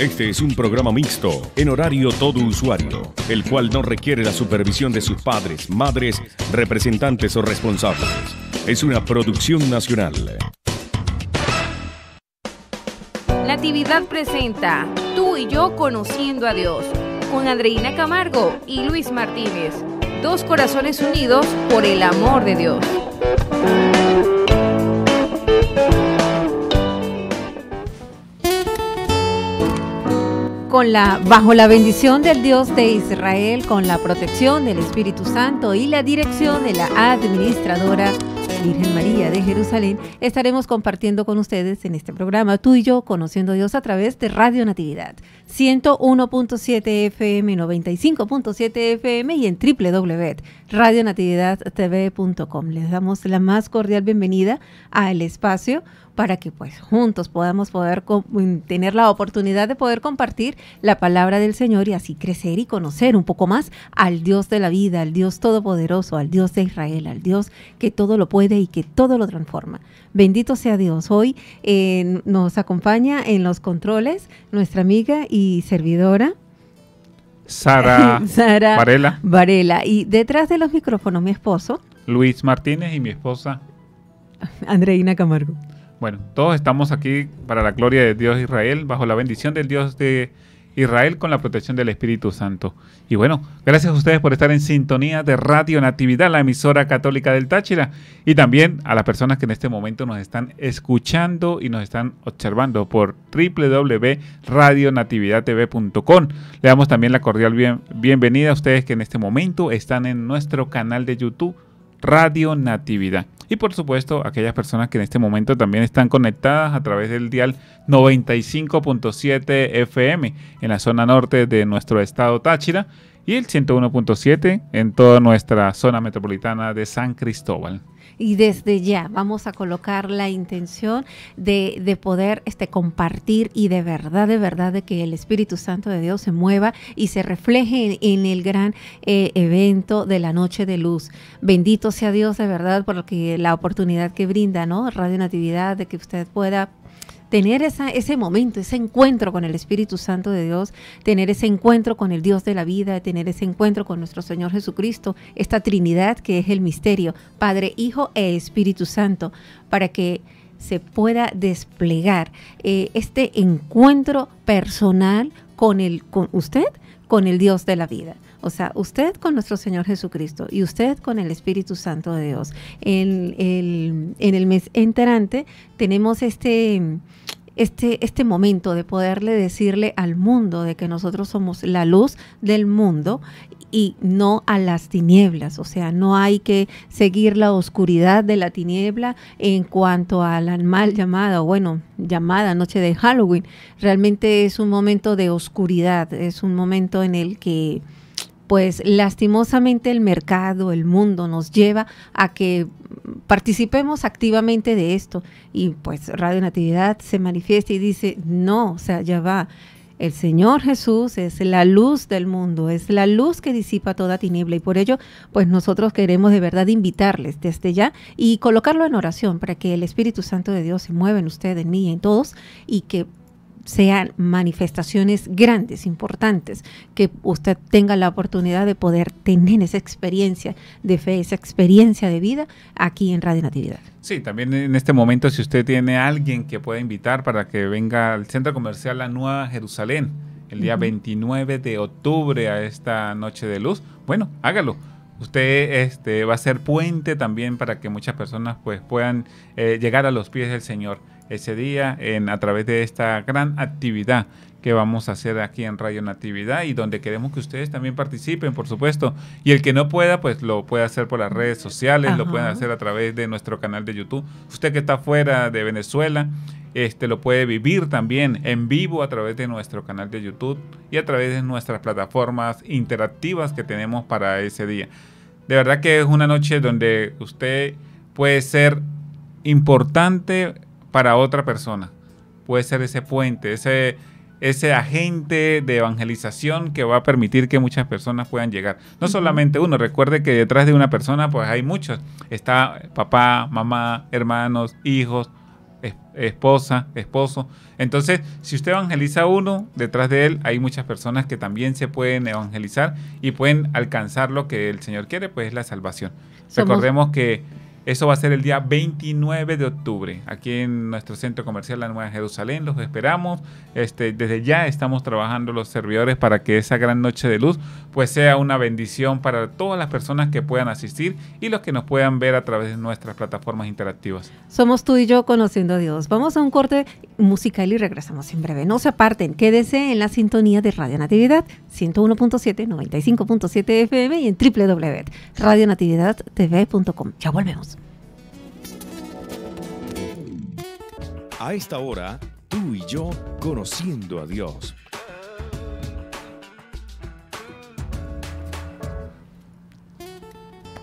Este es un programa mixto, en horario todo usuario, el cual no requiere la supervisión de sus padres, madres, representantes o responsables. Es una producción nacional. La actividad presenta Tú y yo conociendo a Dios, con Andreina Camargo y Luis Martínez, dos corazones unidos por el amor de Dios. con la, bajo la bendición del Dios de Israel, con la protección del Espíritu Santo y la dirección de la administradora Virgen María de Jerusalén, estaremos compartiendo con ustedes en este programa Tú y yo, conociendo a Dios a través de Radio Natividad, 101.7 FM, 95.7 FM y en www.radionatividadtv.com. Les damos la más cordial bienvenida al espacio para que pues juntos podamos poder mm, tener la oportunidad de poder compartir la palabra del Señor y así crecer y conocer un poco más al Dios de la vida, al Dios todopoderoso, al Dios de Israel, al Dios que todo lo puede y que todo lo transforma. Bendito sea Dios. Hoy eh, nos acompaña en los controles nuestra amiga y servidora. Sara, Varela. Varela. Y detrás de los micrófonos, mi esposo. Luis Martínez y mi esposa. Andreina Camargo. Bueno, todos estamos aquí para la gloria de Dios Israel, bajo la bendición del Dios de Israel con la protección del Espíritu Santo. Y bueno, gracias a ustedes por estar en sintonía de Radio Natividad, la emisora católica del Táchira, y también a las personas que en este momento nos están escuchando y nos están observando por www.radionatividadtv.com. Le damos también la cordial bienvenida a ustedes que en este momento están en nuestro canal de YouTube Radio Natividad. Y por supuesto, aquellas personas que en este momento también están conectadas a través del dial 95.7 FM en la zona norte de nuestro estado Táchira y el 101.7 en toda nuestra zona metropolitana de San Cristóbal y desde ya vamos a colocar la intención de, de poder este, compartir y de verdad, de verdad, de que el Espíritu Santo de Dios se mueva y se refleje en, el gran eh, evento de la noche de luz. Bendito sea Dios de verdad por lo que, la oportunidad que brinda, ¿no? Radio Natividad, de que usted pueda tener ese momento, ese encuentro con el Espíritu Santo de Dios, tener ese encuentro con el Dios de la vida, tener ese encuentro con nuestro Señor Jesucristo, esta Trinidad que es el misterio, Padre, Hijo e Espíritu Santo, para que se pueda desplegar eh, este encuentro personal con, el, con usted, con el Dios de la vida. O sea, usted con nuestro Señor Jesucristo y usted con el Espíritu Santo de Dios. en el mes enterante tenemos este... Este, este, momento de poderle decirle al mundo de que nosotros somos la luz del mundo y no a las tinieblas, o sea, no hay que seguir la oscuridad de la tiniebla en cuanto a la mal llamada, o bueno, llamada noche de Halloween. Realmente es un momento de oscuridad, es un momento en el que pues lastimosamente el mercado, el mundo nos lleva a que participemos activamente de esto. Y pues Radio Natividad se manifiesta y dice, no, o sea, ya va. El Señor Jesús es la luz del mundo, es la luz que disipa toda tiniebla y por ello, pues nosotros queremos de verdad invitarles desde ya y colocarlo en oración para que el Espíritu Santo de Dios se mueva en usted, en mí, en todos y que sean manifestaciones grandes, importantes, que usted tenga la oportunidad de poder tener esa experiencia de fe, esa experiencia de vida aquí en Radio Natividad. Sí, también en este momento si usted tiene alguien que pueda invitar para que venga al Centro Comercial La Nueva Jerusalén el día 29 de octubre a esta noche de luz, bueno, hágalo usted este, va a ser puente también para que muchas personas pues, puedan eh, llegar a los pies del Señor ese día en, a través de esta gran actividad que vamos a hacer aquí en Radio Natividad y donde queremos que ustedes también participen, por supuesto. Y el que no pueda, pues lo puede hacer por las redes sociales, lo pueden hacer a través de nuestro canal de YouTube. Usted que está fuera de Venezuela, este lo puede vivir también en vivo a través de nuestro canal de YouTube y a través de nuestras plataformas interactivas que tenemos para ese día. De verdad que es una noche donde usted puede ser importante para otra persona. Puede ser ese puente, ese, ese agente de evangelización que va a permitir que muchas personas puedan llegar. No solamente uno, recuerde que detrás de una persona pues hay muchos. Está papá, mamá, hermanos, hijos, esposa, esposo. Entonces, si usted evangeliza a uno, detrás de él hay muchas personas que también se pueden evangelizar y pueden alcanzar lo que el Señor quiere, pues es la salvación. Recordemos que eso va a ser el día 29 de octubre, aquí en nuestro centro comercial La Nueva Jerusalén. Los esperamos. Este, desde ya estamos trabajando los servidores para que esa gran noche de luz pues sea una bendición para todas las personas que puedan asistir y los que nos puedan ver a través de nuestras plataformas interactivas. Somos tú y yo conociendo a Dios. Vamos a un corte musical y regresamos en breve. No se aparten, quédese en la sintonía de Radio Natividad 101.7, 95.7 FM y en www.radionatividadtv.com. Ya volvemos. A esta hora, tú y yo conociendo a Dios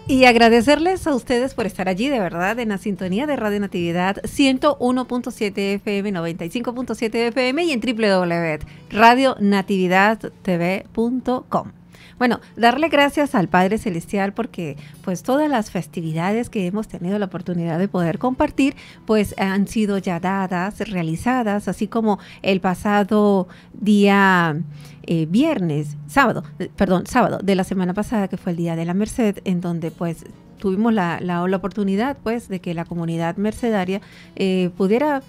Y agradecerles a ustedes por estar allí, de verdad, en la sintonía de Radio Natividad 101.7 FM, 95.7 FM y en www.radionatividadtv.com. Bueno, darle gracias al Padre Celestial porque pues todas las festividades que hemos tenido la oportunidad de poder compartir pues han sido ya dadas, realizadas, así como el pasado día eh, viernes, sábado, perdón, sábado de la semana pasada que fue el Día de la Merced en donde pues tuvimos la, la, oportunidad pues de que la comunidad mercedaria eh, pudiera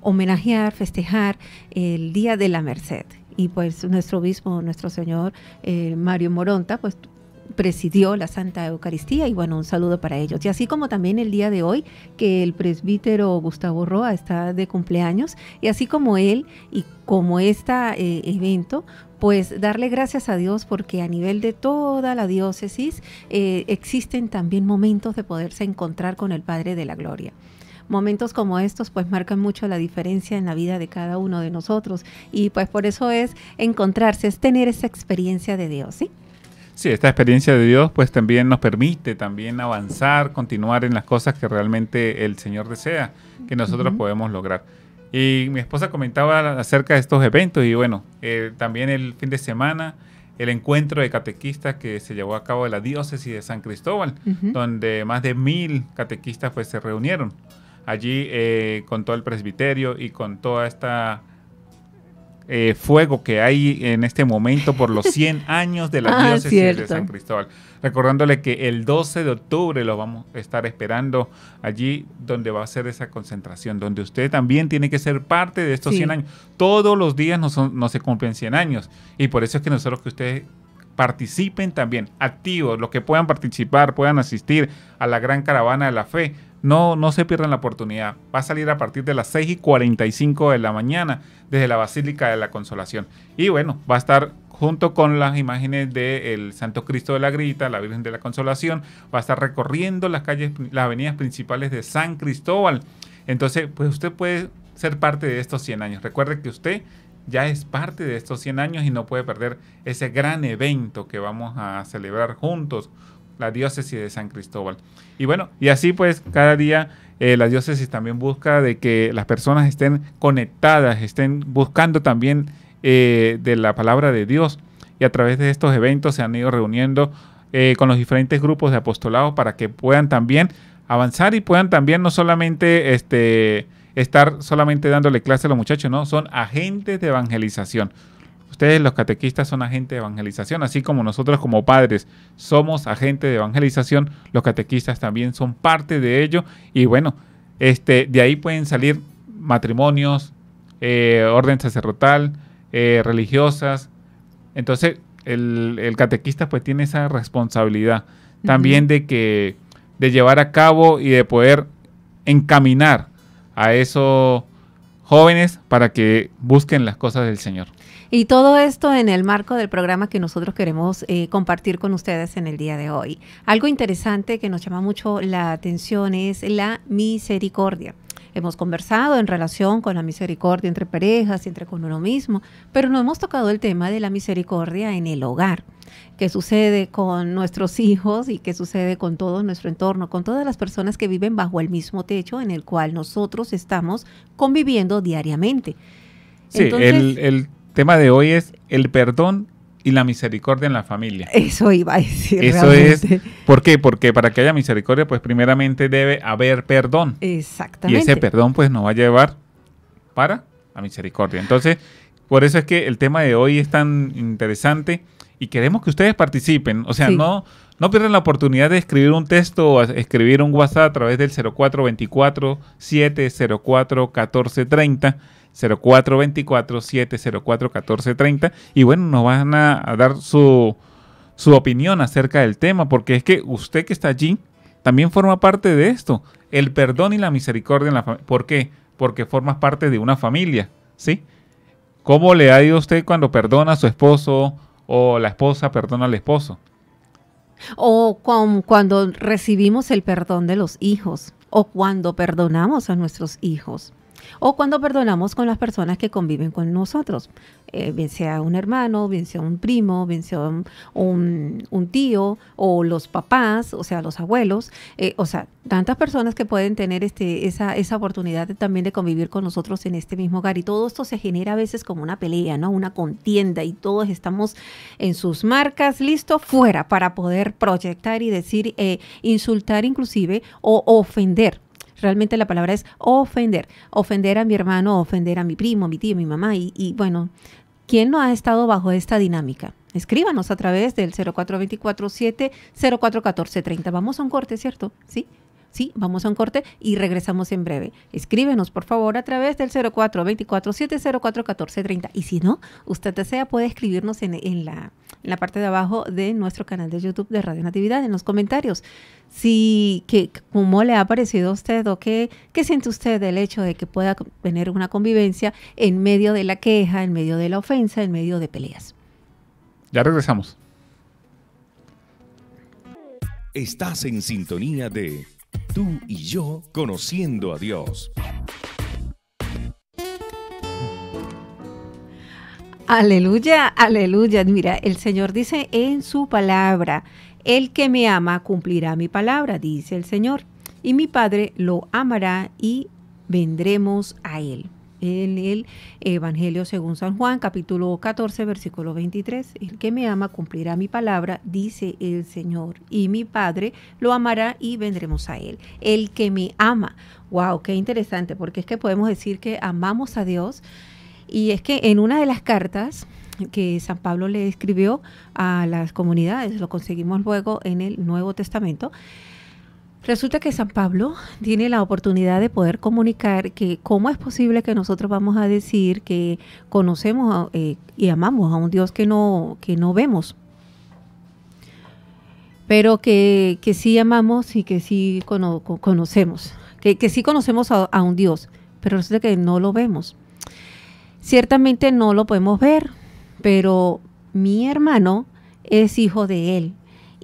homenajear, festejar el Día de la Merced y pues nuestro obispo, nuestro señor eh, Mario Moronta, pues presidió la Santa Eucaristía y bueno, un saludo para ellos. Y así como también el día de hoy, que el presbítero Gustavo Roa está de cumpleaños, y así como él y como este evento, pues darle gracias a Dios porque a nivel de toda la diócesis eh, existen también momentos de poderse encontrar con el Padre de la Gloria momentos como estos pues marcan mucho la diferencia en la vida de cada uno de nosotros y pues por eso es encontrarse, es tener esa experiencia de Dios, ¿sí? Sí, esta experiencia de Dios pues también nos permite también avanzar, continuar en las cosas que realmente el Señor desea que nosotros podemos lograr. Y mi esposa comentaba acerca de estos eventos y bueno, eh, también el fin de semana el encuentro de catequistas que se llevó a cabo en la diócesis de San Cristóbal, donde más de mil catequistas pues, se reunieron allí eh, con todo el presbiterio y con toda esta eh, fuego que hay en este momento por los 100 años de la ah, diócesis de San Cristóbal. Recordándole que el 12 de octubre lo vamos a estar esperando allí donde va a ser esa concentración, donde usted también tiene que ser parte de estos 100 años. Todos los días no, no se cumplen 100 años y por eso es que nosotros que ustedes participen también, activos, los que puedan participar, puedan asistir a la gran caravana de la fe, no, no se pierdan la oportunidad. Va a salir a partir de las 6 y 45 de la mañana desde la Basílica de la Consolación. Y bueno, va a estar junto con las imágenes del Santo Cristo de la Grita, la Virgen de la Consolación, va a estar recorriendo las calles, las avenidas principales de San Cristóbal. Entonces, pues usted puede ser parte de estos 100 años. Recuerde que usted ya es parte de estos 100 años y no puede perder ese gran evento que vamos a celebrar juntos la diócesis de San Cristóbal. Y bueno, y así pues cada día eh, la diócesis también busca de que las personas estén conectadas, estén buscando también eh, de la palabra de Dios. Y a través de estos eventos se han ido reuniendo eh, con los diferentes grupos de apostolados para que puedan también avanzar y puedan también no solamente este, estar solamente dándole clase a los muchachos, no, son agentes de evangelización. Ustedes los catequistas son agentes de evangelización, así como nosotros como padres somos agentes de evangelización, los catequistas también son parte de ello y bueno, este, de ahí pueden salir matrimonios, eh, orden sacerdotal, eh, religiosas. Entonces, el, catequista pues tiene esa responsabilidad también de que de llevar a cabo y de poder encaminar a esos jóvenes para que busquen las cosas del Señor. Y todo esto en el marco del programa que nosotros queremos eh, compartir con ustedes en el día de hoy. Algo interesante que nos llama mucho la atención es la misericordia. Hemos conversado en relación con la misericordia entre parejas y entre con uno mismo, pero no hemos tocado el tema de la misericordia en el hogar. ¿Qué sucede con nuestros hijos y qué sucede con todo nuestro entorno, con todas las personas que viven bajo el mismo techo en el cual nosotros estamos conviviendo diariamente? Sí, el, el tema de hoy es el perdón y la misericordia en la familia. Eso iba a decir. Eso es. ¿Por qué? Porque para que haya misericordia, pues primeramente debe haber perdón. Exactamente. Y ese perdón, pues, nos va a llevar para la misericordia. Entonces, por eso es que el tema de hoy es tan interesante y queremos que ustedes participen. O sea, no, no pierdan la oportunidad de escribir un texto o escribir un WhatsApp a través del 0424 704 1430 0424 14 30 Y bueno, nos van a dar su, opinión acerca del tema, porque es que usted que está allí también forma parte de esto, el perdón y la misericordia en la familia. ¿Por qué? Porque formas parte de una familia, ¿sí? ¿Cómo le ha ido a usted cuando perdona a su esposo o la esposa perdona al esposo? O cuando recibimos el perdón de los hijos o cuando perdonamos a nuestros hijos. O cuando perdonamos con las personas que conviven con nosotros, eh, bien sea un hermano, bien sea un primo, bien sea un, tío o los papás, o sea, los abuelos, eh, o sea, tantas personas que pueden tener este, esa, esa oportunidad también de convivir con nosotros en este mismo hogar. Y todo esto se genera a veces como una pelea, ¿no? Una contienda y todos estamos en sus marcas, listo, fuera para poder proyectar y decir, eh, insultar inclusive o ofender Realmente la palabra es ofender. Ofender a mi hermano, ofender a mi primo, a mi tío, mi mamá. Y, bueno, ¿quién no ha estado bajo esta dinámica? Escríbanos a través del 0424 treinta. Vamos a un corte, ¿cierto? Sí. Sí, vamos a un corte y regresamos en breve. Escríbenos, por favor, a través del 04-24-704-1430. Y si no, usted desea, puede escribirnos en, la, parte de abajo de nuestro canal de YouTube de Radio Natividad, en los comentarios. Sí, que, ¿Cómo le ha parecido a usted o qué, qué siente usted del hecho de que pueda tener una convivencia en medio de la queja, en medio de la ofensa, en medio de peleas? Ya regresamos. Estás en sintonía de tú y yo conociendo a Dios. Aleluya, aleluya. Mira, el Señor dice en su palabra, el que me ama cumplirá mi palabra, dice el Señor, y mi Padre lo amará y vendremos a él en el Evangelio según San Juan, capítulo 14, versículo 23. El que me ama cumplirá mi palabra, dice el Señor, y mi Padre lo amará y vendremos a él. El que me ama. Wow, qué interesante, porque es que podemos decir que amamos a Dios. Y es que en una de las cartas que San Pablo le escribió a las comunidades, lo conseguimos luego en el Nuevo Testamento, Resulta que San Pablo tiene la oportunidad de poder comunicar que cómo es posible que nosotros vamos a decir que conocemos eh, y amamos a un Dios que no, que no vemos, pero que, sí amamos y que sí conocemos, que, que, sí conocemos a un Dios, pero resulta que no lo vemos. Ciertamente no lo podemos ver, pero mi hermano es hijo de él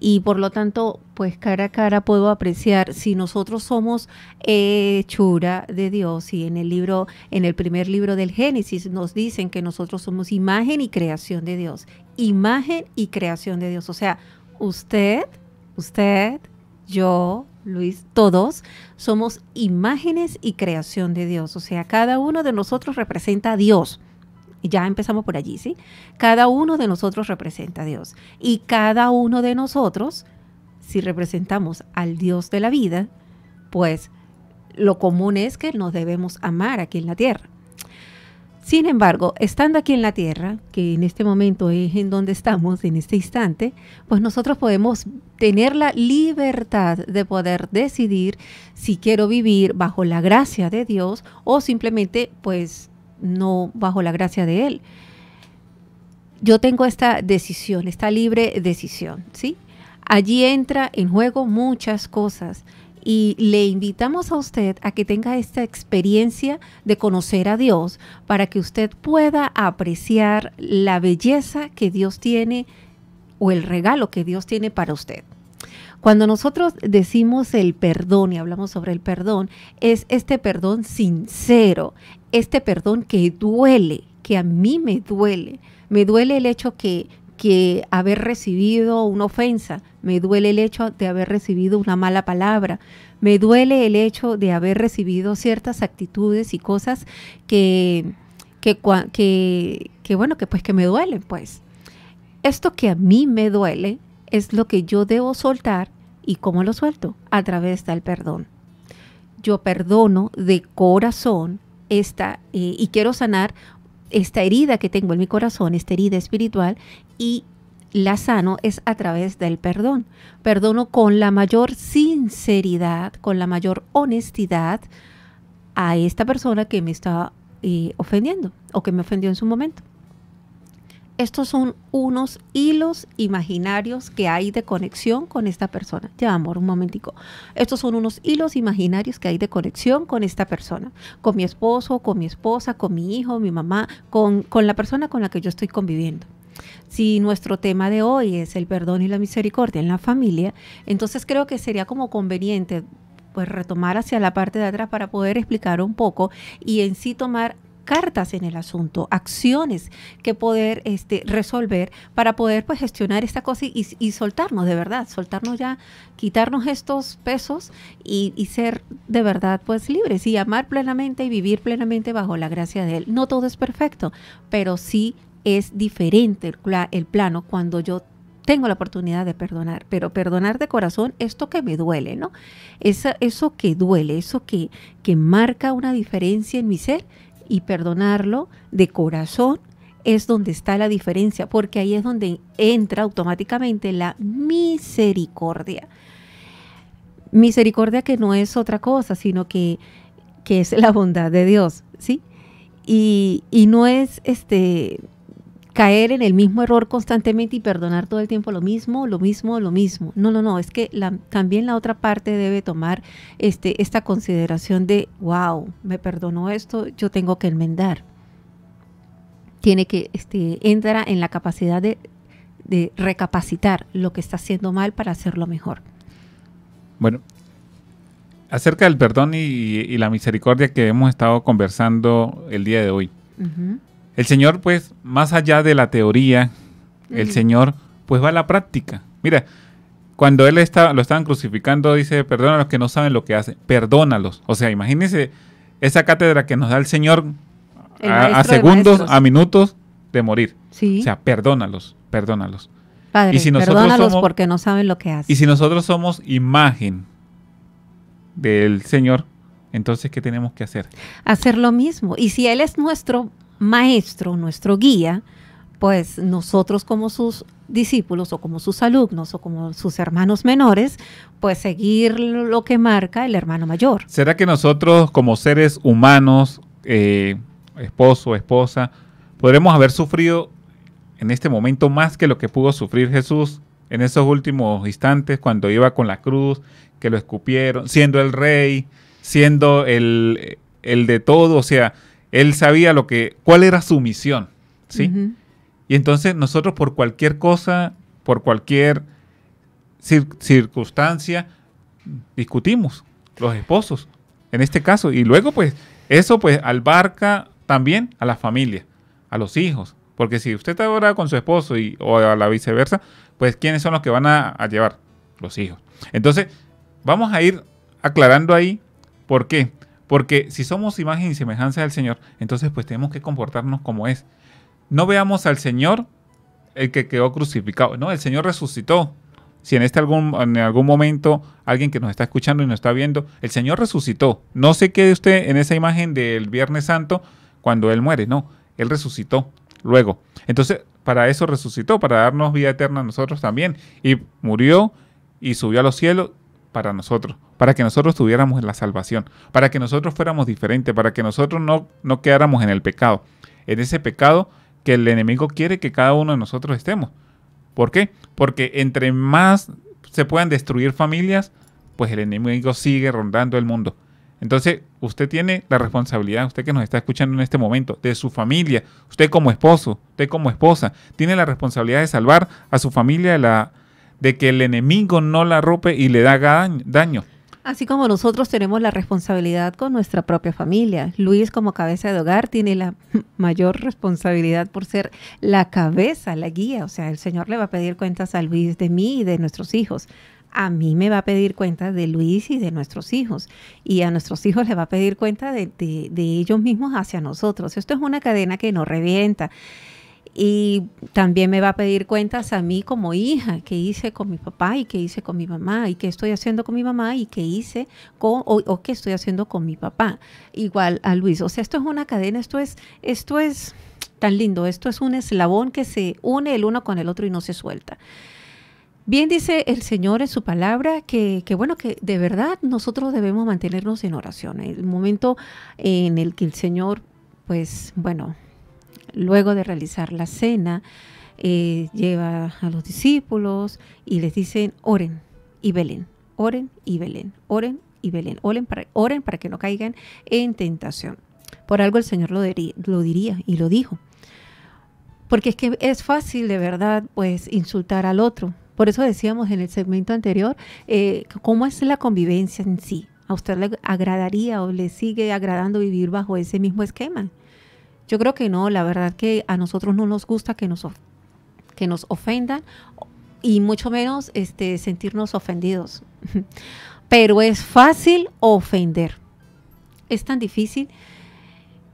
y por lo tanto pues cara a cara puedo apreciar si nosotros somos hechura de Dios y en el libro, en el primer libro del Génesis nos dicen que nosotros somos imagen y creación de Dios, imagen y creación de Dios, o sea, usted, usted, yo, Luis, todos somos imágenes y creación de Dios, o sea, cada uno de nosotros representa a Dios. Ya empezamos por allí, ¿sí? Cada uno de nosotros representa a Dios y cada uno de nosotros si representamos al Dios de la vida, pues lo común es que nos debemos amar aquí en la tierra. Sin embargo, estando aquí en la tierra, que en este momento es en donde estamos, en este instante, pues nosotros podemos tener la libertad de poder decidir si quiero vivir bajo la gracia de Dios o simplemente pues no bajo la gracia de Él. Yo tengo esta decisión, esta libre decisión, ¿sí? Allí entra en juego muchas cosas y le invitamos a usted a que tenga esta experiencia de conocer a Dios para que usted pueda apreciar la belleza que Dios tiene o el regalo que Dios tiene para usted. Cuando nosotros decimos el perdón y hablamos sobre el perdón, es este perdón sincero, este perdón que duele, que a mí me duele. Me duele el hecho que, que haber recibido una ofensa, me duele el hecho de haber recibido una mala palabra, me duele el hecho de haber recibido ciertas actitudes y cosas que, que, bueno, que pues que me duelen, pues. Esto que a mí me duele es lo que yo debo soltar y cómo lo suelto, a través del perdón. Yo perdono de corazón esta eh, y quiero sanar esta herida que tengo en mi corazón, esta herida espiritual, y la sano es a través del perdón. Perdono con la mayor sinceridad, con la mayor honestidad a esta persona que me está eh, ofendiendo o que me ofendió en su momento. Estos son unos hilos imaginarios que hay de conexión con esta persona. Ya, amor, un momentico. Estos son unos hilos imaginarios que hay de conexión con esta persona. Con mi esposo, con mi esposa, con mi hijo, mi mamá, con la persona con la que yo estoy conviviendo. Si nuestro tema de hoy es el perdón y la misericordia en la familia, entonces creo que sería como conveniente pues retomar hacia la parte de atrás para poder explicar un poco y en sí tomar cartas en el asunto, acciones que poder este, resolver para poder pues, gestionar esta cosa y, soltarnos de verdad, soltarnos ya, quitarnos estos pesos y, y, ser de verdad pues libres y amar plenamente y vivir plenamente bajo la gracia de Él. No todo es perfecto, pero sí es diferente el, plano cuando yo tengo la oportunidad de perdonar, pero perdonar de corazón esto que me duele, ¿no? Eso, eso que duele, eso que, que marca una diferencia en mi ser y perdonarlo de corazón es donde está la diferencia, porque ahí es donde entra automáticamente la misericordia. Misericordia que no es otra cosa, sino que, es la bondad de Dios, ¿sí? Y, y no es este caer en el mismo error constantemente y perdonar todo el tiempo lo mismo, lo mismo, lo mismo. No, no, no, es que la, también la otra parte debe tomar este, esta consideración de, wow, me perdonó esto, yo tengo que enmendar. Tiene que, este, entra en la capacidad de, recapacitar lo que está haciendo mal para hacerlo mejor. Bueno, acerca del perdón y, la misericordia que hemos estado conversando el día de hoy. El Señor, pues, más allá de la teoría, el Señor, pues, va a la práctica. Mira, cuando él está, lo estaban crucificando, dice, perdona a los que no saben lo que hacen, perdónalos. O sea, imagínense esa cátedra que nos da el Señor a, segundos, a minutos de morir. O sea, perdónalos, perdónalos. si perdónalos porque no saben lo que hacen. Y si nosotros somos imagen del Señor, entonces, ¿qué tenemos que hacer? Hacer lo mismo. Y si Él es nuestro maestro, nuestro guía, pues nosotros como sus discípulos o como sus alumnos o como sus hermanos menores, pues seguir lo que marca el hermano mayor. ¿Será que nosotros como seres humanos, esposo eh, esposo, esposa, podremos haber sufrido en este momento más que lo que pudo sufrir Jesús en esos últimos instantes cuando iba con la cruz, que lo escupieron, siendo el rey, siendo el, el de todo, o sea, él sabía lo que, cuál era su misión, ¿sí? Y entonces nosotros por cualquier cosa, por cualquier circunstancia, discutimos, los esposos, en este caso. Y luego, pues, eso pues albarca también a la familia, a los hijos. Porque si usted está ahora con su esposo y, o a la viceversa, pues ¿quiénes son los que van a, a llevar? Los hijos. Entonces, vamos a ir aclarando ahí por qué. Porque si somos imagen y semejanza del Señor, entonces pues tenemos que comportarnos como es. No veamos al Señor el que quedó crucificado. No, el Señor resucitó. Si en, este algún, en algún momento alguien que nos está escuchando y nos está viendo, el Señor resucitó. No se quede usted en esa imagen del Viernes Santo cuando Él muere. No, Él resucitó luego. Entonces, para eso resucitó, para darnos vida eterna a nosotros también. Y murió y subió a los cielos para nosotros, para que nosotros tuviéramos la salvación, para que nosotros fuéramos diferentes, para que nosotros no, no quedáramos en el pecado, en ese pecado que el enemigo quiere que cada uno de nosotros estemos. ¿Por qué? Porque entre más se puedan destruir familias, pues el enemigo sigue rondando el mundo. Entonces, usted tiene la responsabilidad, usted que nos está escuchando en este momento, de su familia, usted como esposo, usted como esposa, tiene la responsabilidad de salvar a su familia de la de que el enemigo no la rompe y le da daño. Así como nosotros tenemos la responsabilidad con nuestra propia familia. Luis como cabeza de hogar tiene la mayor responsabilidad por ser la cabeza, la guía. O sea, el Señor le va a pedir cuentas a Luis de mí y de nuestros hijos a mí me va a pedir cuenta de Luis y de nuestros hijos. Y a nuestros hijos le va a pedir cuenta de, de, ellos mismos hacia nosotros. Esto es una cadena que nos revienta. Y también me va a pedir cuentas a mí como hija, qué hice con mi papá y qué hice con mi mamá y qué estoy haciendo con mi mamá y qué hice con, o, qué estoy haciendo con mi papá. Igual a Luis. O sea, esto es una cadena, esto es, esto es tan lindo, esto es un eslabón que se une el uno con el otro y no se suelta. Bien dice el Señor en su palabra que, que, bueno, que de verdad nosotros debemos mantenernos en oración. El momento en el que el Señor, pues bueno, luego de realizar la cena, eh, lleva a los discípulos y les dicen, oren y velen, oren y velen, oren y velen, oren para, que no caigan en tentación. Por algo el Señor lo, diría, y lo dijo. Porque es que es fácil de verdad pues insultar al otro. Por eso decíamos en el segmento anterior eh, cómo es la convivencia en sí. ¿A usted le agradaría o le sigue agradando vivir bajo ese mismo esquema? Yo creo que no, la verdad que a nosotros no nos gusta que nos, que nos ofendan y mucho menos este, sentirnos ofendidos. Pero es fácil ofender. Es tan difícil,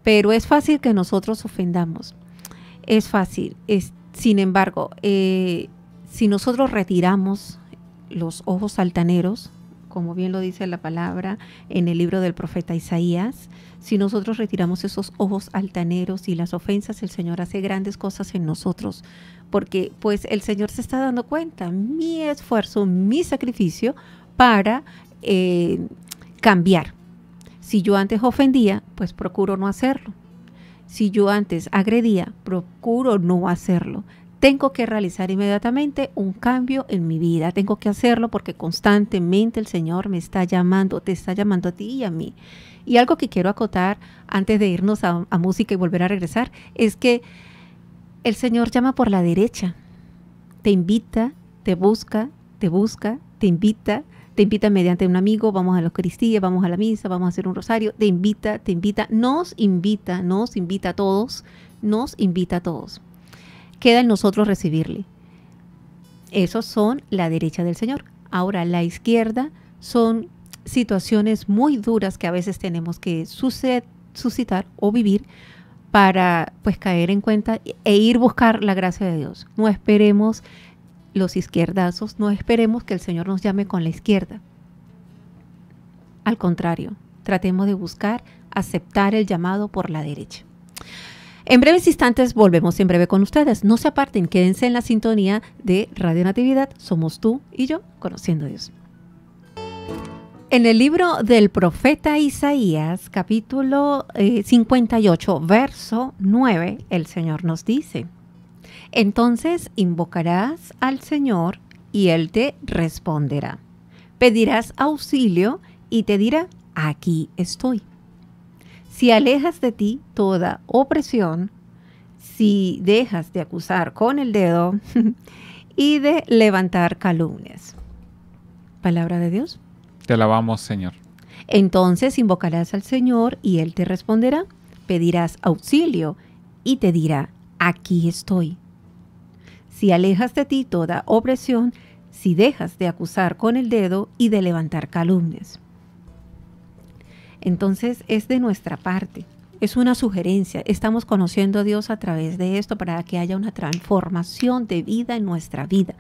pero es fácil que nosotros ofendamos. Es fácil. Es, sin embargo, eh, si nosotros retiramos los ojos altaneros, como bien lo dice la palabra en el libro del profeta Isaías, si nosotros retiramos esos ojos altaneros y las ofensas, el Señor hace grandes cosas en nosotros, porque pues el Señor se está dando cuenta, mi esfuerzo, mi sacrificio para eh, cambiar. Si yo antes ofendía, pues procuro no hacerlo. Si yo antes agredía, procuro no hacerlo tengo que realizar inmediatamente un cambio en mi vida. Tengo que hacerlo porque constantemente el Señor me está llamando, te está llamando a ti y a mí. Y algo que quiero acotar antes de irnos a, música y volver a regresar es que el Señor llama por la derecha. Te invita, te busca, te busca, te invita, te invita mediante un amigo, vamos a la Eucaristía, vamos a la misa, vamos a hacer un rosario, te invita, te invita, nos invita, nos invita a todos, nos invita a todos queda en nosotros recibirle. Esos son la derecha del Señor. Ahora, la izquierda son situaciones muy duras que a veces tenemos que suscitar o vivir para pues caer en cuenta e ir buscar la gracia de Dios. No esperemos los izquierdazos, no esperemos que el Señor nos llame con la izquierda. Al contrario, tratemos de buscar aceptar el llamado por la derecha. En breves instantes volvemos en breve con ustedes. No se aparten, quédense en la sintonía de Radio Natividad. Somos tú y yo conociendo a Dios. En el libro del profeta Isaías, capítulo 58, eh, verso 9, el Señor nos dice, Entonces invocarás al Señor y Él te responderá. Pedirás auxilio y te dirá, aquí estoy. Si alejas de ti toda opresión, si dejas de acusar con el dedo y de levantar calumnias. Palabra de Dios. Te alabamos, Señor. Entonces invocarás al Señor y Él te responderá, pedirás auxilio y te dirá, aquí estoy. Si alejas de ti toda opresión, si dejas de acusar con el dedo y de levantar calumnias. Entonces es de nuestra parte. Es una sugerencia. Estamos conociendo a Dios a través de esto para que haya una transformación de vida en nuestra vida.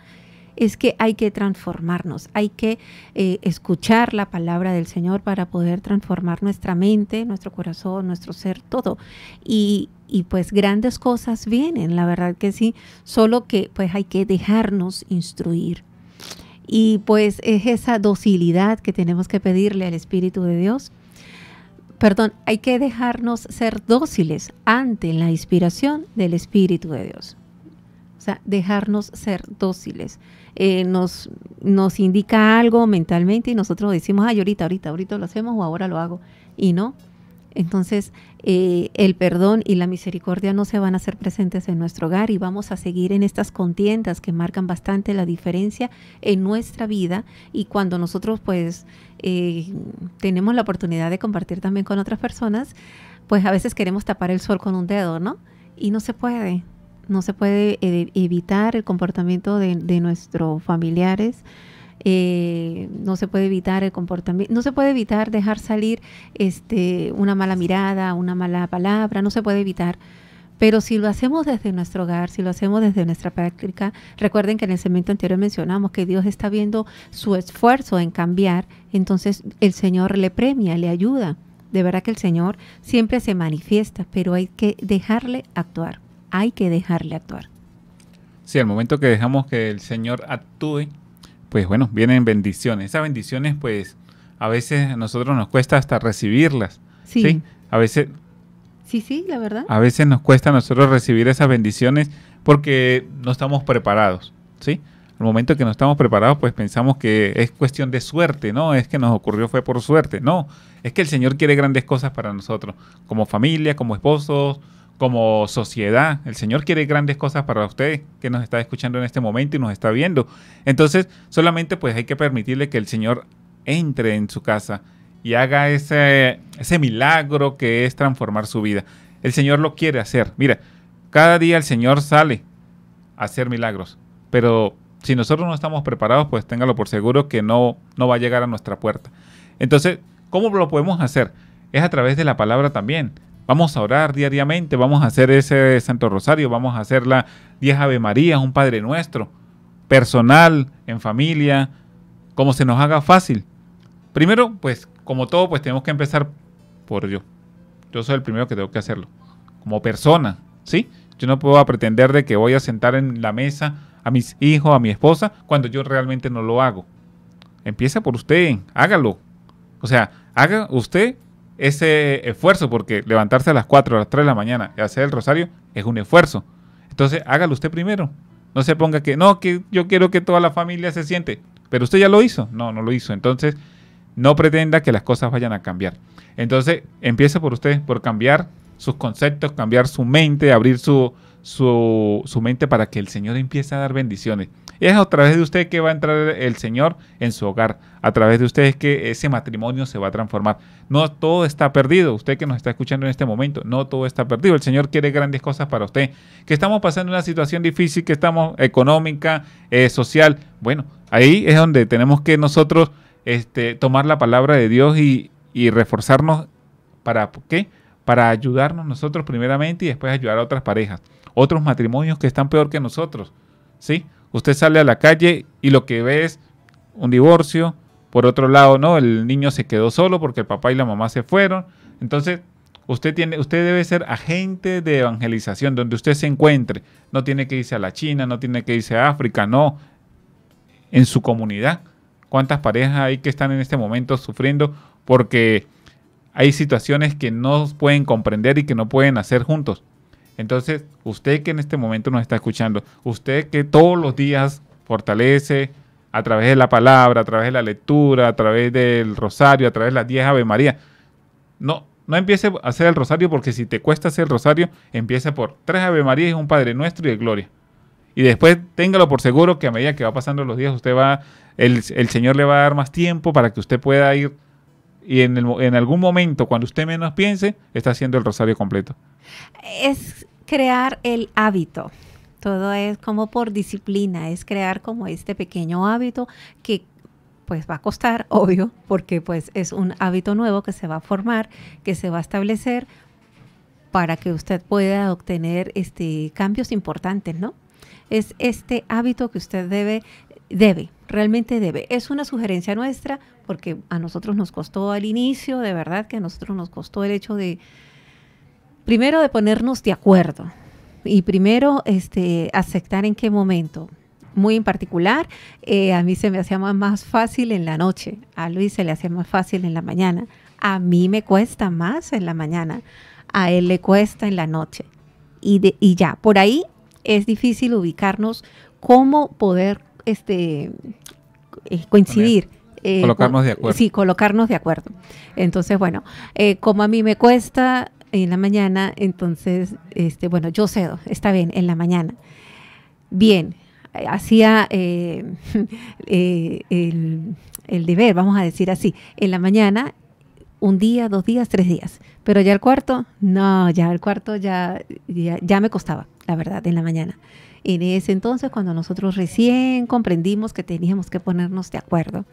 Es que hay que transformarnos, hay que eh, escuchar la palabra del Señor para poder transformar nuestra mente, nuestro corazón, nuestro ser, todo. Y, y pues grandes cosas vienen, la verdad que sí, solo que pues hay que dejarnos instruir. Y pues es esa docilidad que tenemos que pedirle al Espíritu de Dios perdón, hay que dejarnos ser dóciles ante la inspiración del Espíritu de Dios. O sea, dejarnos ser dóciles. Eh, nos, nos indica algo mentalmente y nosotros decimos, ay, ahorita, ahorita, ahorita lo hacemos o ahora lo hago. Y no, entonces, eh, el perdón y la misericordia no se van a hacer presentes en nuestro hogar y vamos a seguir en estas contiendas que marcan bastante la diferencia en nuestra vida y cuando nosotros pues eh, tenemos la oportunidad de compartir también con otras personas, pues a veces queremos tapar el sol con un dedo, ¿no? Y no se puede. No se puede eh, evitar el comportamiento de nuestros familiares, eh, no se puede evitar el comportamiento, no se puede evitar dejar salir este, una mala mirada, una mala palabra, no se puede evitar. Pero si lo hacemos desde nuestro hogar, si lo hacemos desde nuestra práctica, recuerden que en el segmento anterior mencionamos que Dios está viendo su esfuerzo en cambiar, entonces el Señor le premia, le ayuda. De verdad que el Señor siempre se manifiesta, pero hay que dejarle actuar, hay que dejarle actuar. Sí, al momento que dejamos que el Señor actúe, pues bueno, vienen bendiciones. Esas bendiciones, pues a veces a nosotros nos cuesta hasta recibirlas. Sí. ¿sí? A veces. Sí, sí, la verdad. A veces nos cuesta a nosotros recibir esas bendiciones porque no estamos preparados, ¿sí? Al momento que no estamos preparados, pues pensamos que es cuestión de suerte, ¿no? Es que nos ocurrió fue por suerte. No, es que el Señor quiere grandes cosas para nosotros, como familia, como esposos, como sociedad. El Señor quiere grandes cosas para usted que nos está escuchando en este momento y nos está viendo. Entonces, solamente pues hay que permitirle que el Señor entre en su casa y haga ese, ese milagro que es transformar su vida. El Señor lo quiere hacer. Mira, cada día el Señor sale a hacer milagros, pero si nosotros no estamos preparados, pues téngalo por seguro que no, no va a llegar a nuestra puerta. Entonces, ¿cómo lo podemos hacer? Es a través de la palabra también. Vamos a orar diariamente, vamos a hacer ese Santo Rosario, vamos a hacer la 10 Ave María, un Padre Nuestro, personal, en familia, como se nos haga fácil. Primero, pues como todo, pues tenemos que empezar por yo. Yo soy el primero que tengo que hacerlo, como persona, ¿sí? Yo no puedo pretender de que voy a sentar en la mesa a mis hijos, a mi esposa, cuando yo realmente no lo hago. Empieza por usted, hágalo. O sea, haga usted ese esfuerzo, porque levantarse a las 4, a las 3 de la mañana y hacer el rosario es un esfuerzo. Entonces, hágalo usted primero. No se ponga que, no, que yo quiero que toda la familia se siente. Pero usted ya lo hizo. No, no lo hizo. Entonces, no pretenda que las cosas vayan a cambiar. Entonces, empiece por usted, por cambiar sus conceptos, cambiar su mente, abrir su, su, su mente para que el Señor empiece a dar bendiciones. Es a través de usted que va a entrar el Señor en su hogar. A través de usted es que ese matrimonio se va a transformar. No todo está perdido. Usted que nos está escuchando en este momento, no todo está perdido. El Señor quiere grandes cosas para usted. Que estamos pasando una situación difícil, que estamos económica, eh, social. Bueno, ahí es donde tenemos que nosotros este, tomar la palabra de Dios y, y reforzarnos. ¿Para qué? Para ayudarnos nosotros primeramente y después ayudar a otras parejas, otros matrimonios que están peor que nosotros. ¿Sí? usted sale a la calle y lo que ve es un divorcio, por otro lado, ¿no? El niño se quedó solo porque el papá y la mamá se fueron. Entonces, usted tiene usted debe ser agente de evangelización donde usted se encuentre. No tiene que irse a la China, no tiene que irse a África, no. En su comunidad. ¿Cuántas parejas hay que están en este momento sufriendo porque hay situaciones que no pueden comprender y que no pueden hacer juntos? Entonces, usted que en este momento nos está escuchando, usted que todos los días fortalece a través de la palabra, a través de la lectura, a través del rosario, a través de las 10 Ave María. No, no empiece a hacer el rosario porque si te cuesta hacer el rosario, empieza por tres Ave María y un Padre Nuestro y de Gloria. Y después téngalo por seguro que a medida que va pasando los días, usted va, el, el Señor le va a dar más tiempo para que usted pueda ir y en, algún momento, cuando usted menos piense, está haciendo el rosario completo. Es crear el hábito. Todo es como por disciplina, es crear como este pequeño hábito que pues va a costar, obvio, porque pues es un hábito nuevo que se va a formar, que se va a establecer para que usted pueda obtener este cambios importantes, ¿no? Es este hábito que usted debe debe, realmente debe. Es una sugerencia nuestra porque a nosotros nos costó al inicio, de verdad que a nosotros nos costó el hecho de, primero de ponernos de acuerdo y primero este, aceptar en qué momento. Muy en particular, eh, a mí se me hacía más fácil en la noche, a Luis se le hacía más fácil en la mañana, a mí me cuesta más en la mañana, a él le cuesta en la noche. Y, ya, por ahí es difícil ubicarnos cómo poder este, eh, coincidir eh, colocarnos de acuerdo. Sí, colocarnos de acuerdo. Entonces, bueno, eh, como a mí me cuesta en la mañana, entonces, este, bueno, yo cedo, está bien, en la mañana. Bien, hacía eh, el, deber, vamos a decir así, en la mañana un día, dos días, tres días. Pero ya el cuarto, no, ya el cuarto ya, ya, ya, me costaba, la verdad, en la mañana. En ese entonces, cuando nosotros recién comprendimos que teníamos que ponernos de acuerdo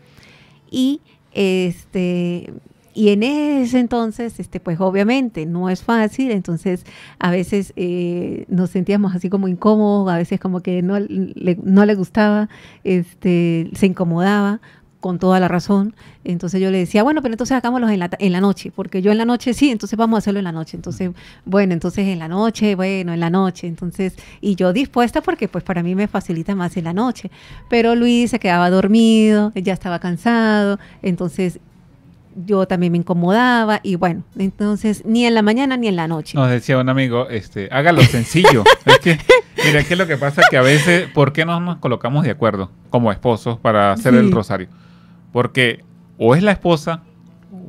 y este y en ese entonces, este, pues obviamente no es fácil, entonces a veces eh, nos sentíamos así como incómodos, a veces como que no le, no le gustaba, este, se incomodaba, con toda la razón. Entonces yo le decía, bueno, pero entonces hagámoslo en la, en la noche, porque yo en la noche sí, entonces vamos a hacerlo en la noche. Entonces, bueno, entonces en la noche, bueno, en la noche. Entonces, y yo dispuesta porque pues para mí me facilita más en la noche. Pero Luis se quedaba dormido, ya estaba cansado, entonces yo también me incomodaba y bueno, entonces ni en la mañana ni en la noche. Nos decía un amigo, este, hágalo sencillo. es que, mira, que lo que pasa es que a veces, ¿por qué no nos colocamos de acuerdo como esposos para hacer el rosario? Porque o es la esposa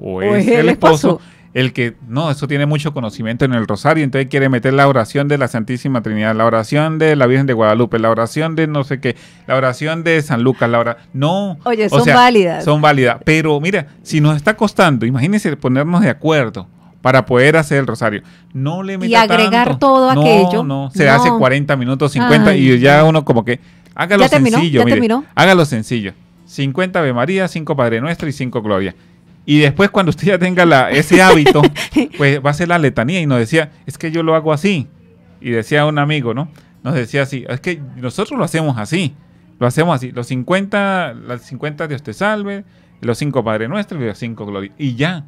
o, es, el, esposo, el que, no, eso tiene mucho conocimiento en el rosario, entonces quiere meter la oración de la Santísima Trinidad, la oración de la Virgen de Guadalupe, la oración de no sé qué, la oración de San Lucas, la oración... No, Oye, son válidas. Son válidas, pero mira, si nos está costando, imagínense ponernos de acuerdo para poder hacer el rosario. No le meta Y agregar todo aquello. No, se hace 40 minutos, 50 y ya uno como que hágalo sencillo, ya hágalo sencillo. 50 Ave María, 5 Padre Nuestro y 5 Gloria. Y después cuando usted ya tenga la, ese hábito, pues va a ser la letanía y nos decía, es que yo lo hago así. Y decía un amigo, ¿no? Nos decía así, es que nosotros lo hacemos así, lo hacemos así, los 50, las 50 Dios te salve, los 5 Padre Nuestro y los 5 Gloria. Y ya,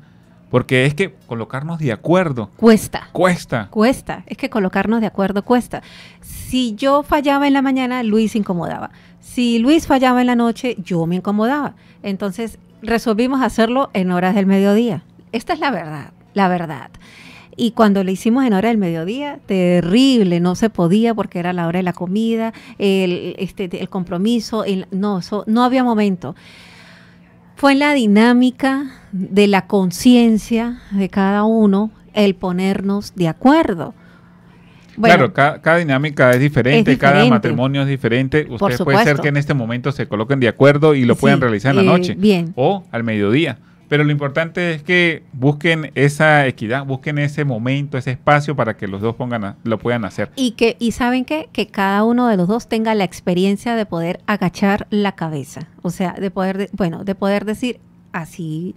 porque es que colocarnos de acuerdo. Cuesta. Cuesta. Cuesta. Es que colocarnos de acuerdo cuesta. Si yo fallaba en la mañana, Luis se incomodaba. Si Luis fallaba en la noche, yo me incomodaba. Entonces resolvimos hacerlo en horas del mediodía. Esta es la verdad, la verdad. Y cuando lo hicimos en horas del mediodía, terrible, no se podía porque era la hora de la comida, el, este, el compromiso, el, no, no había momento. Fue la dinámica de la conciencia de cada uno el ponernos de acuerdo claro, cada, dinámica es diferente, cada matrimonio es diferente. Ustedes puede ser que en este momento se coloquen de acuerdo y lo puedan realizar en la eh, noche o al mediodía. Pero lo importante es que busquen esa equidad, busquen ese momento, ese espacio para que los dos pongan lo puedan hacer. Y que y saben qué? que cada uno de los dos tenga la experiencia de poder agachar la cabeza, o sea, de poder bueno, de poder decir así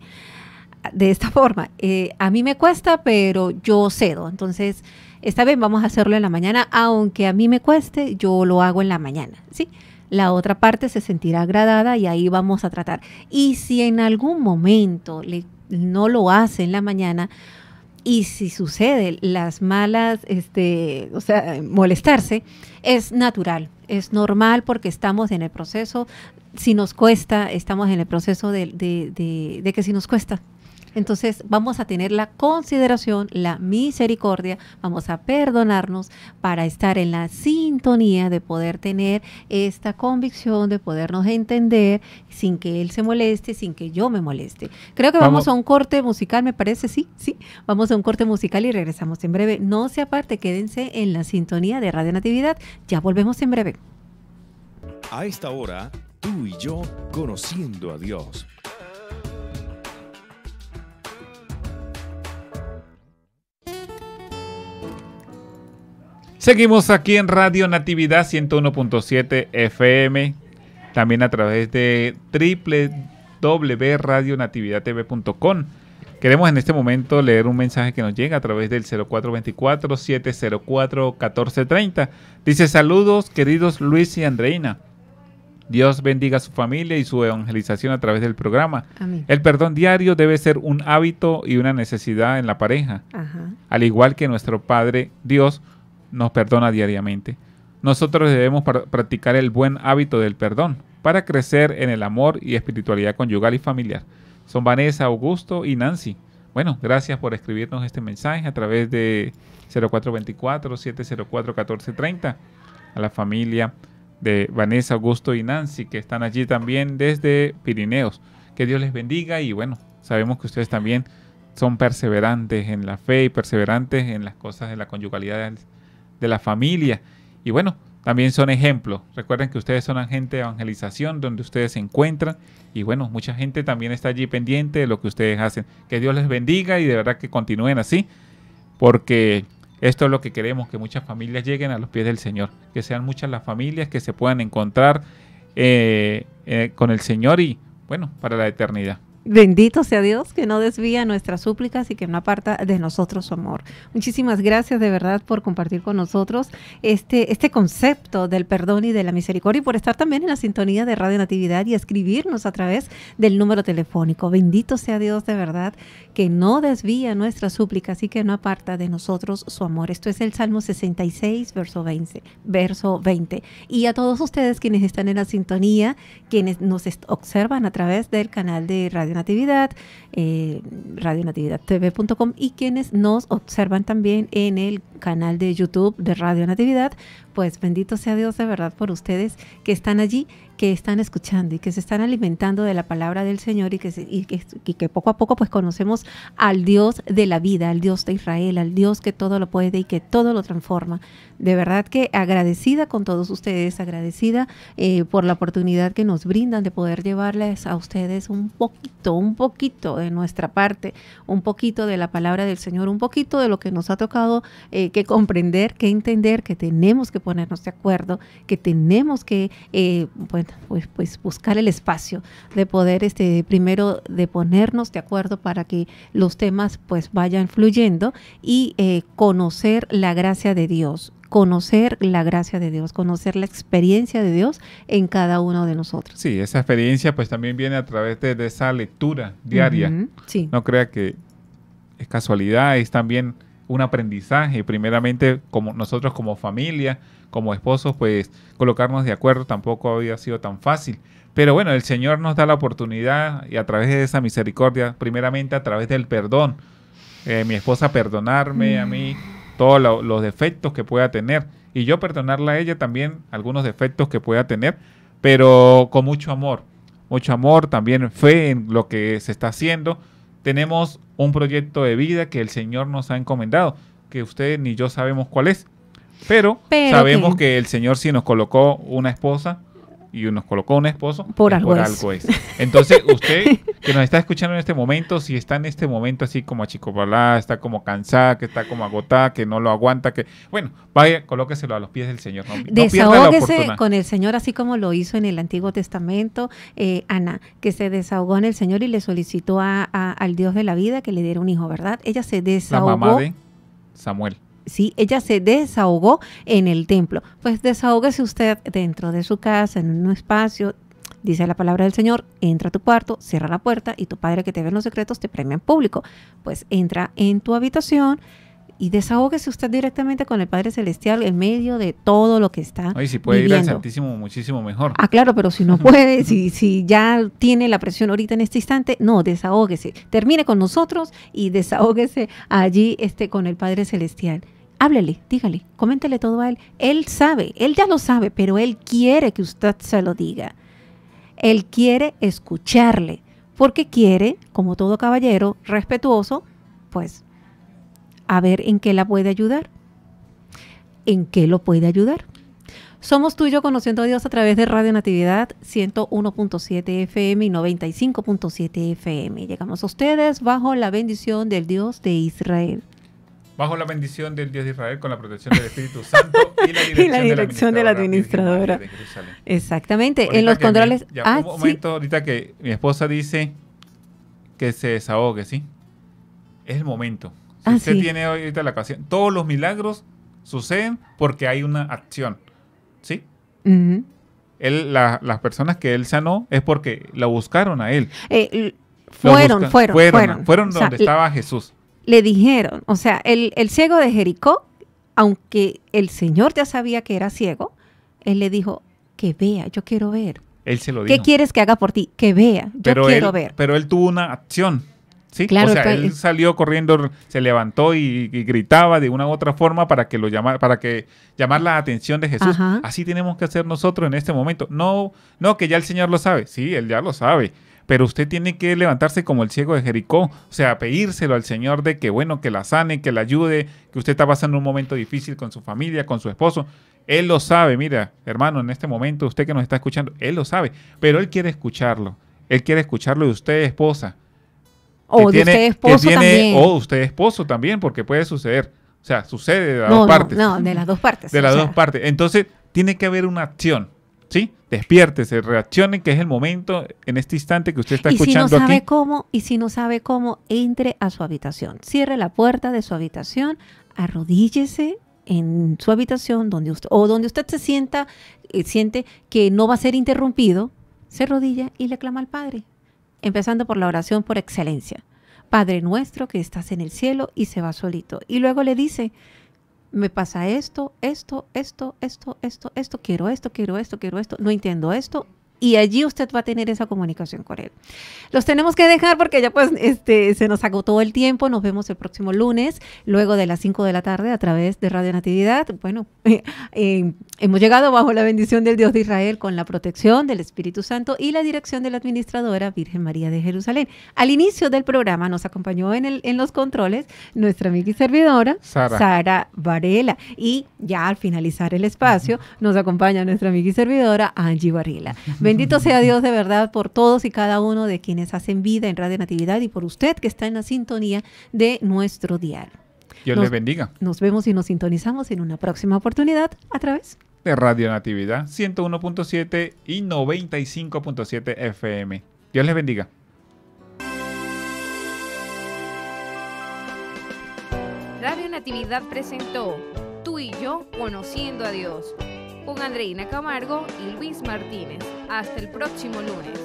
de esta forma. Eh, a mí me cuesta, pero yo cedo. Entonces, está bien, vamos a hacerlo en la mañana, aunque a mí me cueste, yo lo hago en la mañana, ¿sí? La otra parte se sentirá agradada y ahí vamos a tratar. Y si en algún momento no lo hace en la mañana, y si sucede las malas, este, o sea, molestarse, es natural, es normal porque estamos en el proceso, si nos cuesta, estamos en el proceso de que si nos cuesta, entonces vamos a tener la consideración, la misericordia, vamos a perdonarnos para estar en la sintonía de poder tener esta convicción, de podernos entender sin que Él se moleste, sin que yo me moleste. Creo que vamos, a un corte musical, me parece, sí, sí. Vamos a un corte musical y regresamos en breve. No se aparte, quédense en la sintonía de Radio Natividad. Ya volvemos en breve. A esta hora, tú y yo conociendo a Dios Seguimos aquí en Radio Natividad 101.7 FM, también a través de www.radionatividadtv.com. Queremos en este momento leer un mensaje que nos llega a través del 0424-704-1430. Dice saludos queridos Luis y Andreina. Dios bendiga a su familia y su evangelización a través del programa. El perdón diario debe ser un hábito y una necesidad en la pareja. Al igual que nuestro Padre Dios nos perdona diariamente. Nosotros debemos practicar el buen hábito del perdón para crecer en el amor y espiritualidad conyugal y familiar. Son Vanessa, Augusto y Nancy. Bueno, gracias por escribirnos este mensaje a través de 0424-704-1430 a la familia de Vanessa, Augusto y Nancy que están allí también desde Pirineos. Que Dios les bendiga y bueno, sabemos que ustedes también son perseverantes en la fe y perseverantes en las cosas de la conyugalidad de la familia. Y bueno, también son ejemplos. Recuerden que ustedes son agentes de evangelización donde ustedes se encuentran. Y bueno, mucha gente también está allí pendiente de lo que ustedes hacen. Que Dios les bendiga y de verdad que continúen así. Porque esto es lo que queremos, que muchas familias lleguen a los pies del Señor. Que sean muchas las familias que se puedan encontrar eh, eh, con el Señor y bueno, para la eternidad. Bendito sea Dios que no desvía nuestras súplicas y que no aparta de nosotros su amor. Muchísimas gracias de verdad por compartir con nosotros este, este concepto del perdón y de la misericordia y por estar también en la sintonía de Radio Natividad y escribirnos a través del número telefónico. Bendito sea Dios de verdad que no desvía nuestras súplicas y que no aparta de nosotros su amor. Esto es el Salmo 66, verso 20. Verso 20. Y a todos ustedes quienes están en la sintonía, quienes nos observan a través del canal de Radio Radio Natividad, eh, tv.com y quienes nos observan también en el canal de YouTube de Radio Natividad pues bendito sea Dios de verdad por ustedes que están allí, que están escuchando y que se están alimentando de la palabra del Señor y que, que, poco a poco pues conocemos al Dios de la vida, al Dios de Israel, al Dios que todo lo puede y que todo lo transforma. De verdad que agradecida con todos ustedes, agradecida eh, por la oportunidad que nos brindan de poder llevarles a ustedes un poquito, un poquito de nuestra parte, un poquito de la palabra del Señor, un poquito de lo que nos ha tocado eh, que comprender, que entender, que tenemos que poder ponernos de acuerdo, que tenemos que eh, bueno, pues, pues, buscar el espacio de poder, este, primero de ponernos de acuerdo para que los temas pues vayan fluyendo y eh, conocer la gracia de Dios, conocer la gracia de Dios, conocer la experiencia de Dios en cada uno de nosotros. Sí, esa experiencia pues también viene a través de, esa lectura diaria. No crea que es casualidad, es también un aprendizaje, primeramente como nosotros como familia, como esposos, pues colocarnos de acuerdo tampoco había sido tan fácil. Pero bueno, el Señor nos da la oportunidad y a través de esa misericordia, primeramente a través del perdón, eh, mi esposa perdonarme a mí todos los defectos que pueda tener y yo perdonarla a ella también algunos defectos que pueda tener, pero con mucho amor, mucho amor, también fe en lo que se está haciendo tenemos un proyecto de vida que el Señor nos ha encomendado, que usted ni yo sabemos cuál es, pero, sabemos que... que el Señor sí nos colocó una esposa y nos colocó un esposo, por, algo, es. Entonces, usted que nos está escuchando en este momento, si está en este momento así como achicopalada, está como cansada, que está como agotada, que no lo aguanta, que bueno, vaya, colóqueselo a los pies del Señor. Desahógese con el Señor, así como lo hizo en el Antiguo Testamento eh, Ana, que se desahogó en el Señor y le solicitó al Dios de la vida que le diera un hijo, ¿verdad? Ella se desahogó. La mamá de Samuel. Ella se desahogó en el templo. Pues desahógese usted dentro de su casa, en un espacio, dice la palabra del Señor, entra a tu cuarto, cierra la puerta y tu Padre que te ve en los secretos te premia en público. Pues entra en tu habitación y desahógese usted directamente con el Padre Celestial en medio de todo lo que está. Ay, si puede ir al muchísimo mejor. Ah, claro, pero si no puede, si, si ya tiene la presión ahorita en este instante, no, desahógese. Termine con nosotros y desahógese allí este, con el Padre Celestial háblele, dígale, coméntele todo a él. Él sabe, él ya lo sabe, pero él quiere que usted se lo diga. Él quiere escucharle, porque quiere, como todo caballero respetuoso, pues a ver en qué la puede ayudar. ¿En qué lo puede ayudar? Somos tú y yo conociendo a Dios a través de Radio Natividad 101.7 FM y 95.7 FM. Llegamos a ustedes bajo la bendición del Dios de Israel bajo la bendición del Dios de Israel, con la protección del Espíritu Santo y la dirección, de la administradora. Exactamente, en los controles... ah, un momento, ahorita que mi esposa dice que se desahogue, ¿sí? Es el momento. Ah, usted tiene ahorita la ocasión, todos los milagros suceden porque hay una acción, ¿sí? las personas que él sanó es porque la buscaron a él. Eh, fueron, fueron, fueron, donde estaba Jesús le dijeron, o sea, el, ciego de Jericó, aunque el Señor ya sabía que era ciego, él le dijo, que vea, yo quiero ver. Él se lo dijo. ¿Qué quieres que haga por ti? Que vea, yo quiero ver. Pero él tuvo una acción. Sí, claro, o sea, él eh, salió corriendo, se levantó y, gritaba de una u otra forma para que lo llamara, para que llamar la atención de Jesús. Así tenemos que hacer nosotros en este momento. No, no que ya el Señor lo sabe. Sí, él ya lo sabe pero usted tiene que levantarse como el ciego de Jericó, o sea, pedírselo al Señor de que, bueno, que la sane, que la ayude, que usted está pasando un momento difícil con su familia, con su esposo. Él lo sabe, mira, hermano, en este momento usted que nos está escuchando, él lo sabe, pero él quiere escucharlo. Él quiere escucharlo de usted, esposa. O de usted, esposo también. O usted, esposo también, porque puede suceder. O sea, sucede de las dos partes. No, de las dos partes. De las dos partes. Entonces, tiene que haber una acción. ¿sí? Despiértese, reaccione, que es el momento en este instante que usted está ¿Y escuchando. Si no sabe cómo, y si no sabe cómo, entre a su habitación. Cierre la puerta de su habitación, arrodíllese en su habitación donde usted, o donde usted se sienta, eh, siente que no va a ser interrumpido, se arrodilla y le clama al Padre, empezando por la oración por excelencia. Padre nuestro que estás en el cielo y se va solito. Y luego le dice, me pasa esto, esto, esto, esto, esto, esto, quiero esto, quiero esto, quiero esto, no entiendo esto, y allí usted va a tener esa comunicación con él. Los tenemos que dejar porque ya pues este, se nos agotó el tiempo. Nos vemos el próximo lunes, luego de las 5 de la tarde a través de Radio Natividad. Bueno, eh, hemos llegado bajo la bendición del Dios de Israel con la protección del Espíritu Santo y la dirección de la administradora Virgen María de Jerusalén. Al inicio del programa nos acompañó en, el, en los controles nuestra amiga y servidora Sara. Varela. Y ya al finalizar el espacio nos acompaña nuestra amiga y servidora Angie Varela. Bendito sea Dios de verdad por todos y cada uno de quienes hacen vida en Radio Natividad y por usted que está en la sintonía de nuestro diario. Dios les bendiga. Nos vemos y nos sintonizamos en una próxima oportunidad a través de Radio Natividad 101.7 y 95.7 FM. Dios les bendiga. Radio Natividad presentó Tú y yo conociendo a Dios con Andreina Camargo y Luis Martínez. Hasta el próximo lunes.